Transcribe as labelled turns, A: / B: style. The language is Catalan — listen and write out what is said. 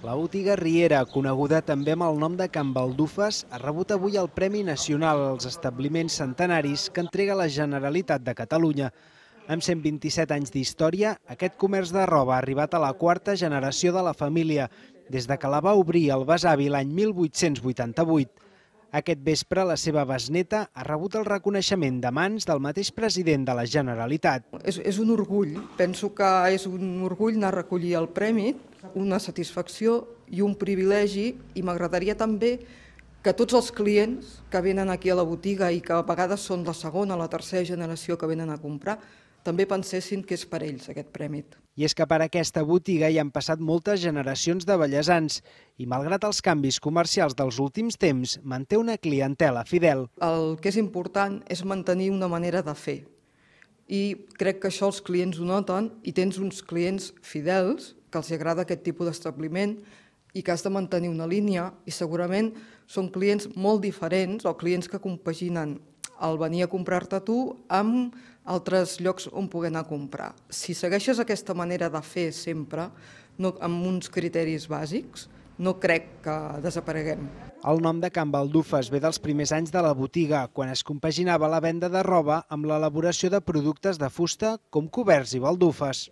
A: La botiga Riera, coneguda també amb el nom de Can Baldufes, ha rebut avui el Premi Nacional als Establiments Centenaris que entrega la Generalitat de Catalunya. Amb 127 anys d'història, aquest comerç de roba ha arribat a la quarta generació de la família, des de que la va obrir el Besavi l'any 1888. Aquest vespre la seva besneta ha rebut el reconeixement de mans del mateix
B: president de la Generalitat. És, és un orgull, penso que és un orgull anar a recollir el premi, una satisfacció i un privilegi i m'agradaria també que tots els clients que venen aquí a la botiga i que a vegades són la segona o la tercera generació que venen a comprar, també pensessin que és per ells aquest premi. I és que per aquesta
A: botiga hi han passat moltes generacions de bellesans i malgrat els canvis comercials dels últims
B: temps, manté una clientela fidel. El que és important és mantenir una manera de fer i crec que això els clients ho noten i tens uns clients fidels que els agrada aquest tipus d'establiment i que has de mantenir una línia i segurament són clients molt diferents o clients que compaginen el venir a comprar-te tu amb altres llocs on poder anar a comprar. Si segueixes aquesta manera de fer sempre, no, amb uns criteris bàsics, no crec que desapareguem. El
A: nom de Can Baldufes ve dels primers anys de la botiga, quan es compaginava la venda de roba amb l'elaboració de productes de fusta com coberts i baldufes.